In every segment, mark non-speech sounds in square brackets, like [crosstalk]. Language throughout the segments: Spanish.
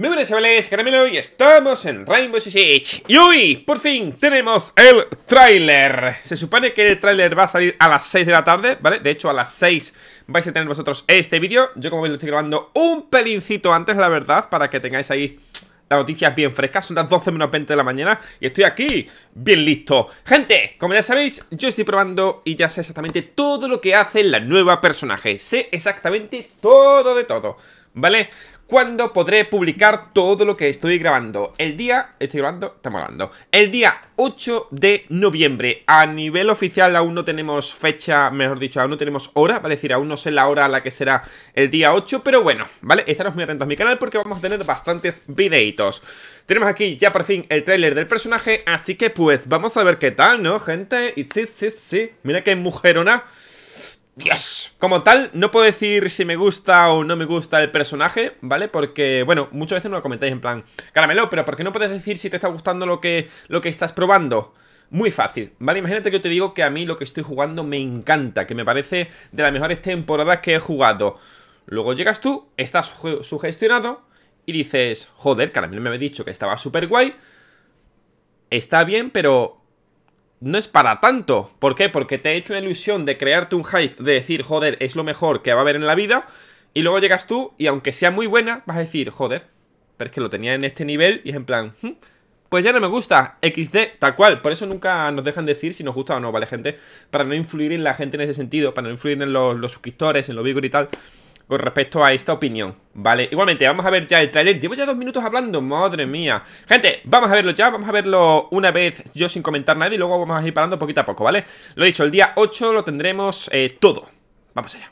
Muy buenas chavales, Caramelo y estamos en Rainbow Six Siege Y hoy, por fin, tenemos el tráiler Se supone que el tráiler va a salir a las 6 de la tarde, ¿vale? De hecho, a las 6 vais a tener vosotros este vídeo Yo como veis lo estoy grabando un pelincito antes, la verdad Para que tengáis ahí las noticias bien frescas Son las 12 menos 20 de la mañana y estoy aquí, bien listo Gente, como ya sabéis, yo estoy probando y ya sé exactamente todo lo que hace la nueva personaje Sé exactamente todo de todo ¿vale? cuándo podré publicar todo lo que estoy grabando. El día... Estoy grabando, estamos grabando El día 8 de noviembre. A nivel oficial aún no tenemos fecha, mejor dicho, aún no tenemos hora, vale, es decir, aún no sé la hora a la que será el día 8, pero bueno, ¿vale? Estaros muy atentos a mi canal porque vamos a tener bastantes videitos. Tenemos aquí ya por fin el tráiler del personaje, así que pues vamos a ver qué tal, ¿no, gente? Y sí, sí, sí, mira qué mujerona. Dios. Como tal, no puedo decir si me gusta o no me gusta el personaje, ¿vale? Porque, bueno, muchas veces me lo comentáis en plan, caramelo, pero ¿por qué no puedes decir si te está gustando lo que, lo que estás probando? Muy fácil, ¿vale? Imagínate que yo te digo que a mí lo que estoy jugando me encanta, que me parece de las mejores temporadas que he jugado. Luego llegas tú, estás sugestionado y dices, joder, caramelo me había dicho que estaba súper guay, está bien, pero no es para tanto. ¿Por qué? Porque te he hecho una ilusión de crearte un hype, de decir, joder, es lo mejor que va a haber en la vida. Y luego llegas tú y aunque sea muy buena, vas a decir, joder, pero es que lo tenía en este nivel y es en plan, hmm, pues ya no me gusta, XD, tal cual. Por eso nunca nos dejan decir si nos gusta o no, ¿vale, gente? Para no influir en la gente en ese sentido, para no influir en los, suscriptores, en los vigor y tal con respecto a esta opinión, ¿vale? Igualmente, vamos a ver ya el tráiler. Llevo ya dos minutos hablando, madre mía. Gente, vamos a verlo ya, vamos a verlo una vez yo sin comentar nada y luego vamos a ir parando poquito a poco, ¿vale? Lo he dicho, el día 8 lo tendremos eh, todo. Vamos allá.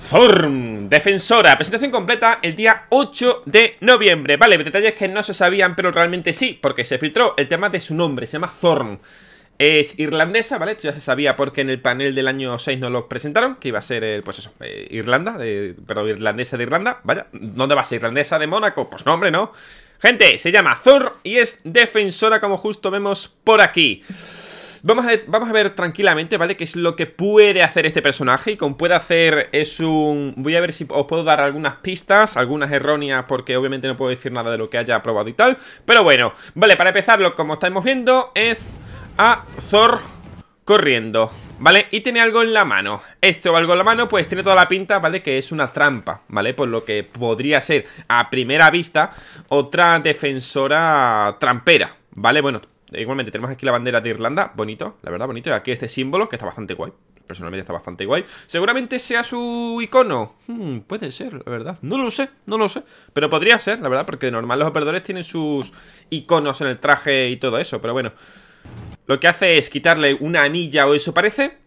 Zorn, defensora, presentación completa el día 8 de noviembre Vale, detalles que no se sabían, pero realmente sí, porque se filtró el tema de su nombre, se llama Zorn es irlandesa, ¿vale? Esto ya se sabía porque en el panel del año 6 nos lo presentaron, que iba a ser, el, pues eso, eh, Irlanda, de, pero irlandesa de Irlanda, vaya, ¿dónde va a ser irlandesa de Mónaco? Pues nombre, no. Gente, se llama Zorn y es defensora como justo vemos por aquí. Pues vamos a, ver tranquilamente, ¿vale? Qué es lo que puede hacer este personaje. Y como puede hacer es un... Voy a ver si os puedo dar algunas pistas, algunas erróneas, porque obviamente no puedo decir nada de lo que haya probado y tal. Pero bueno, vale, para empezarlo, como estamos viendo, es a Zor corriendo. ¿Vale? Y tiene algo en la mano Esto o algo en la mano, pues tiene toda la pinta, ¿vale? Que es una trampa, ¿vale? Por lo que podría ser, a primera vista Otra defensora trampera ¿Vale? Bueno, Igualmente tenemos aquí la bandera de Irlanda, bonito, la verdad, bonito. Y aquí este símbolo, que está bastante guay. Personalmente está bastante guay. Seguramente sea su icono. Hmm, puede ser, la verdad. No lo sé, no lo sé. Pero podría ser, la verdad, porque de normal los operadores tienen sus iconos en el traje y todo eso. Pero bueno, lo que hace es quitarle una anilla o eso parece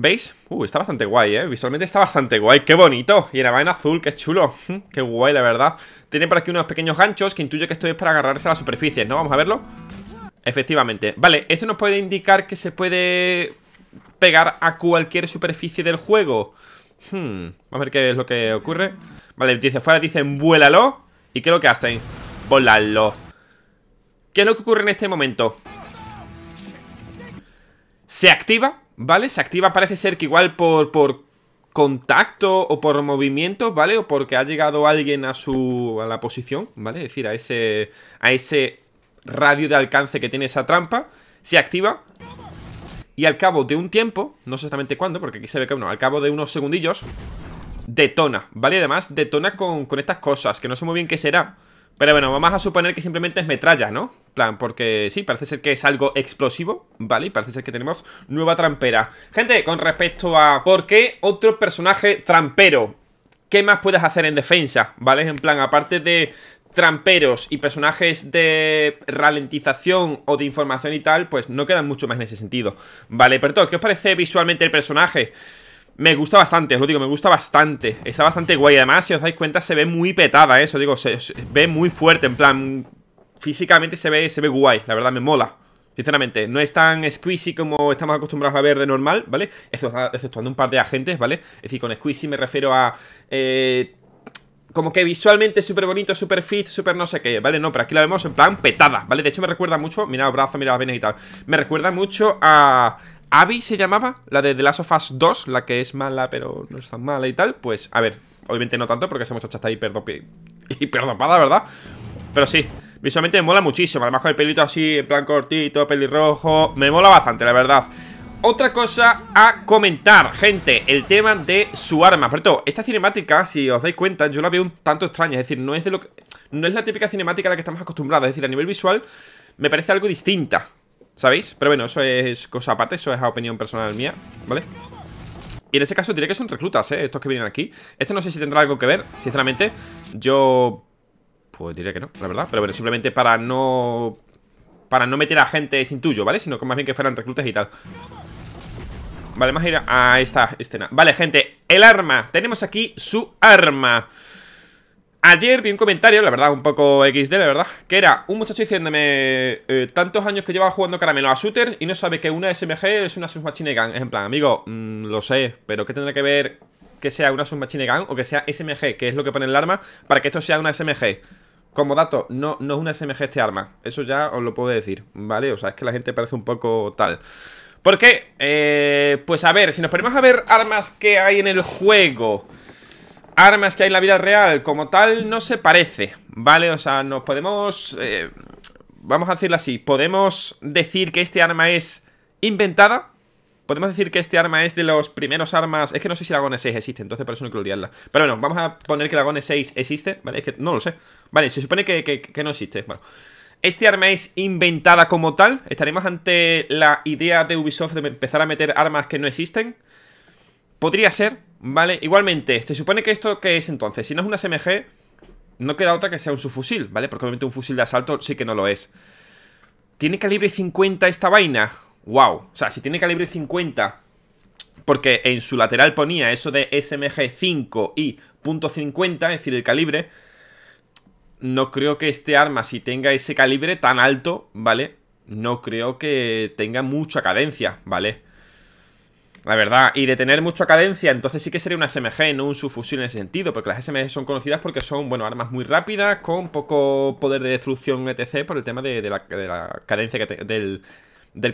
¿Veis? Uh, está bastante guay, ¿eh? Visualmente está bastante guay. ¡Qué bonito! Y era vaina azul, qué chulo. Mm, ¡Qué guay, la verdad! Tiene por aquí unos pequeños ganchos que intuyo que esto es para agarrarse a las superficies, ¿no? Vamos a verlo. Efectivamente. Vale, esto nos puede indicar que se puede pegar a cualquier superficie del juego. Hmm, vamos a ver qué es lo que ocurre. Vale, dice fuera, dicen vuélalo. ¿Y qué es lo que hacen? Volarlo. ¿Qué es lo que ocurre en este momento? Se activa ¿vale? Se activa parece ser que igual por, por contacto o por movimiento, ¿vale? O porque ha llegado alguien a su a la posición, ¿vale? Es decir, a ese a ese radio de alcance que tiene esa trampa, se activa y al cabo de un tiempo, no sé exactamente cuándo, porque aquí se ve que uno, al cabo de unos segundillos detona, ¿vale? Además detona con, con estas cosas, que no sé muy bien qué será. Pero bueno, vamos a suponer que simplemente es metralla, ¿no? plan, porque sí, parece ser que es algo explosivo, ¿vale? parece ser que tenemos nueva trampera. Gente, con respecto a por qué otro personaje trampero, ¿qué más puedes hacer en defensa? ¿Vale? En plan, aparte de tramperos y personajes de ralentización o de información y tal, pues no quedan mucho más en ese sentido. ¿Vale? Pero todo, ¿qué os parece visualmente el personaje? Me gusta bastante, os lo digo, me gusta bastante Está bastante guay, además si os dais cuenta se ve muy petada ¿eh? eso Digo, se, ve muy fuerte, en plan Físicamente se ve, se ve guay, la verdad me mola Sinceramente, no es tan squeezy como estamos acostumbrados a ver de normal, ¿vale? Exceptuando un par de agentes, ¿vale? Es decir, con squeezy me refiero a... Eh, como que visualmente súper bonito, súper fit, súper no sé qué, ¿vale? No, pero aquí la vemos en plan petada, ¿vale? De hecho me recuerda mucho... Mira, brazo, mira las venas y tal Me recuerda mucho a Abby se llamaba, la de The Last of Us 2, la que es mala pero no es tan mala y tal. Pues, a ver, obviamente no tanto porque esa muchacha está hiperdopada, hiper ¿verdad? Pero sí, visualmente me mola muchísimo. Además con el pelito así, en plan cortito, pelirrojo. Me mola bastante, la verdad. Otra cosa a comentar, gente, el tema de su arma. Por todo, esta cinemática, si os dais cuenta, yo la veo un tanto extraña. Es decir, no es de lo que, no es la típica cinemática a la que estamos acostumbrados. Es decir, a nivel visual me parece algo distinta. ¿Sabéis? Pero bueno, eso es cosa aparte, eso es opinión personal mía, ¿vale? Y en ese caso diré que son reclutas, ¿eh? Estos que vienen aquí Esto no sé si tendrá algo que ver, sinceramente Yo... Pues diré que no, la verdad Pero bueno, simplemente para no... Para no meter a gente sin tuyo, ¿vale? Sino que más bien que fueran reclutas y tal Vale, más a ir a esta escena Vale, gente, el arma Tenemos aquí su arma Ayer vi un comentario, la verdad, un poco XD, la verdad, que era un muchacho diciéndome eh, tantos años que lleva jugando caramelo a shooters y no sabe que una SMG es una submachine gun. Es en plan, amigo, mm, lo sé, pero ¿qué tendrá que ver que sea una submachine gun o que sea SMG, que es lo que pone el arma, para que esto sea una SMG? Como dato, no, no es una SMG este arma. Eso ya os lo puedo decir, ¿vale? O sea, es que la gente parece un poco tal. ¿Por qué? Eh, pues a ver, si nos ponemos a ver armas que hay en el juego armas que hay en la vida real como tal no se parece, ¿vale? O sea, nos podemos... Eh, vamos a decirlo así, podemos decir que este arma es inventada. Podemos decir que este arma es de los primeros armas... Es que no sé si la Gone 6 existe, entonces por eso no quiero Pero bueno, vamos a poner que la Gone 6 existe, ¿vale? Es que no lo sé. Vale, se supone que, que no existe. Bueno. Este arma es inventada como tal. Estaremos ante la idea de Ubisoft de empezar a meter armas que no existen. Podría ser, ¿Vale? Igualmente, se supone que esto que es entonces, si no es una SMG, no queda otra que sea un subfusil, ¿vale? Porque obviamente un fusil de asalto sí que no lo es. ¿Tiene calibre 50 esta vaina? ¡Wow! O sea, si tiene calibre 50, porque en su lateral ponía eso de SMG 5 y .50, es decir, el calibre, no creo que este arma, si tenga ese calibre tan alto, ¿vale? No creo que tenga mucha cadencia, ¿vale? La verdad, y de tener mucha cadencia, entonces sí que sería una SMG, no un subfusil en ese sentido, porque las SMG son conocidas porque son, bueno, armas muy rápidas, con poco poder de destrucción, etc., por el tema de, la, cadencia del,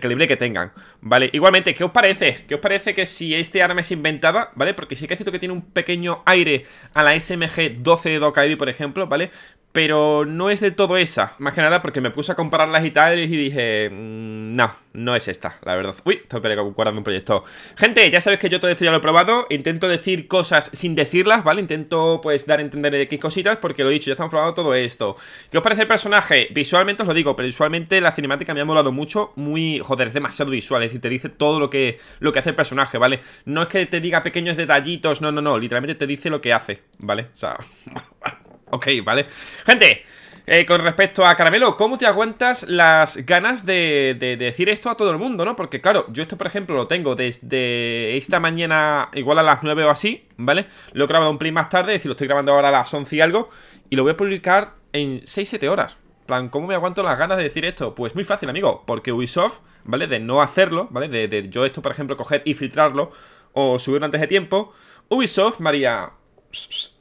calibre que tengan, ¿vale? Igualmente, ¿qué os parece? ¿Qué os parece que si este arma es inventada, ¿vale? Porque sí que es cierto que tiene un pequeño aire a la SMG-12 de por ejemplo, ¿vale? pero no es de todo esa. Más que nada porque me puse a compararlas y tal y dije, mm, no, no es esta, la verdad. Uy, estoy guardando un proyecto. Gente, ya sabéis que yo todo esto ya lo he probado. Intento decir cosas sin decirlas, ¿vale? Intento, pues, dar a entender de qué cositas porque lo he dicho, ya estamos probando todo esto. ¿Qué os parece el personaje? Visualmente os lo digo, pero visualmente la cinemática me ha molado mucho. Muy, joder, es demasiado visual. Es decir, te dice todo lo que, lo que hace el personaje, ¿vale? No es que te diga pequeños detallitos, no, no, no. Literalmente te dice lo que hace, ¿vale? O sea... [laughs] ok, ¿vale? Gente, eh, con respecto a Caramelo, ¿cómo te aguantas las ganas de, decir esto a todo el mundo, no? Porque claro, yo esto, por ejemplo, lo tengo desde esta mañana, igual a las 9 o así, ¿vale? Lo he grabado un pelín más tarde, es decir, lo estoy grabando ahora a las 11 y algo, y lo voy a publicar en 6-7 horas. plan, ¿cómo me aguanto las ganas de decir esto? Pues muy fácil, amigo, porque Ubisoft, ¿vale? De no hacerlo, ¿vale? de yo esto, por ejemplo, coger y filtrarlo o subirlo antes de tiempo, Ubisoft, María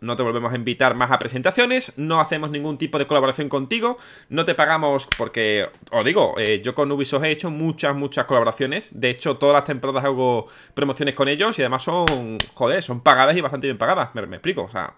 no te volvemos a invitar más a presentaciones, no hacemos ningún tipo de colaboración contigo, no te pagamos porque, os digo, eh, yo con Ubisoft he hecho muchas, muchas colaboraciones, de hecho todas las temporadas hago promociones con ellos y además son, joder, son pagadas y bastante bien pagadas, me, explico, o sea...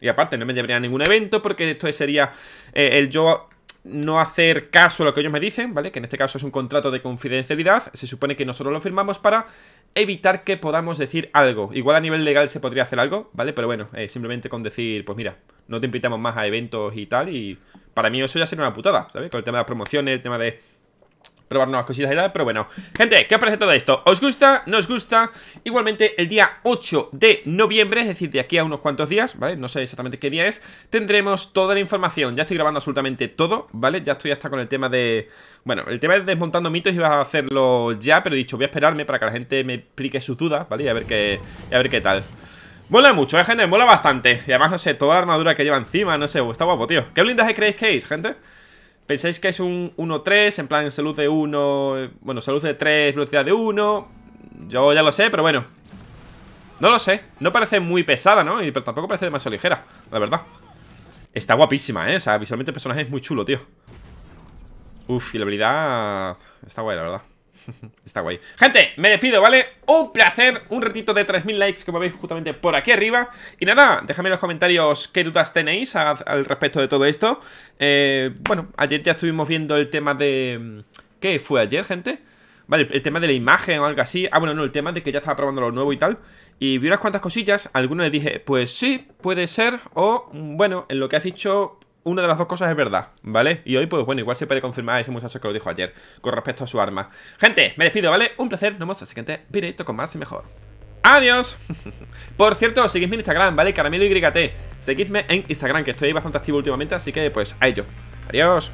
Y aparte, no me llevaría a ningún evento porque esto sería eh, el yo no hacer caso a lo que ellos me dicen, ¿vale? Que en este caso es un contrato de confidencialidad. Se supone que nosotros lo firmamos para evitar que podamos decir algo. Igual a nivel legal se podría hacer algo, ¿vale? Pero bueno, eh, simplemente con decir, pues mira, no te invitamos más a eventos y tal, y para mí eso ya sería una putada, ¿sabes? Con el tema de las promociones, el tema de probar nuevas cositas y tal, pero bueno Gente, ¿qué os parece todo esto? ¿Os gusta? ¿No os gusta? Igualmente, el día 8 de noviembre, es decir, de aquí a unos cuantos días, ¿vale? No sé exactamente qué día es Tendremos toda la información, ya estoy grabando absolutamente todo, ¿vale? Ya estoy hasta con el tema de... Bueno, el tema de desmontando mitos iba a hacerlo ya, pero he dicho, voy a esperarme para que la gente me explique sus dudas, ¿vale? Y a ver qué, a ver qué tal Mola mucho, eh, gente, mola bastante Y además, no sé, toda la armadura que lleva encima, no sé, está guapo, tío ¿Qué blindaje creéis que es, gente? Pensáis que es un 1-3, en plan salud de 1, bueno, salud de 3, velocidad de 1. Yo ya lo sé, pero bueno. No lo sé. No parece muy pesada, ¿no? Y, tampoco parece demasiado ligera, la verdad. Está guapísima, ¿eh? O sea, visualmente el personaje es muy chulo, tío. Uf, y la habilidad... Está guay, la verdad. [laughs] Está guay. Gente, me despido, ¿vale? Un placer, un ratito de 3.000 likes que me veis justamente por aquí arriba. Y nada, Déjame en los comentarios qué dudas tenéis al respecto de todo esto. Eh, bueno, ayer ya estuvimos viendo el tema de... Mm, ¿Qué fue ayer, gente? Vale, el tema de la imagen o algo así. Ah, bueno, no, el tema de que ya estaba probando lo nuevo y tal. Y vi unas cuantas cosillas. Algunos le dije, pues sí, puede ser. O, mm, bueno, en lo que has dicho, una de las dos cosas es verdad, ¿vale? Y hoy, pues bueno, igual se puede confirmar ese muchacho que lo dijo ayer con respecto a su arma. Gente, me despido, ¿vale? Un placer, nos vemos en el siguiente directo con más y mejor. ¡Adiós! [laughs] Por cierto, seguidme en Instagram, ¿vale? Caramelo YT. Seguidme en Instagram, que estoy bastante activo últimamente, así que pues a ello. ¡Adiós!